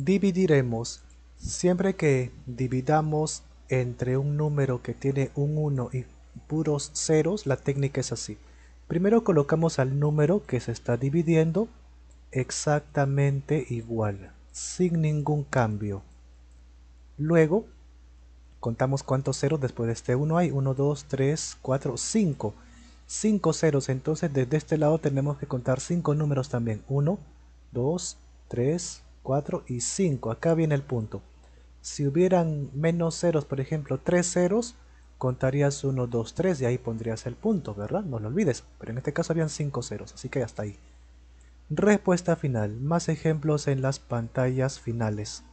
Dividiremos siempre que dividamos entre un número que tiene un 1 y puros ceros, la técnica es así. Primero colocamos al número que se está dividiendo exactamente igual, sin ningún cambio. Luego, contamos cuántos ceros después de este 1 hay. 1, 2, 3, 4, 5. 5 ceros, entonces desde este lado tenemos que contar 5 números también. 1, 2, 3, 4 y 5. Acá viene el punto. Si hubieran menos ceros, por ejemplo, 3 ceros, contarías 1, 2, 3 y ahí pondrías el punto, ¿verdad? No lo olvides, pero en este caso habían 5 ceros, así que hasta ahí. Respuesta final. Más ejemplos en las pantallas finales.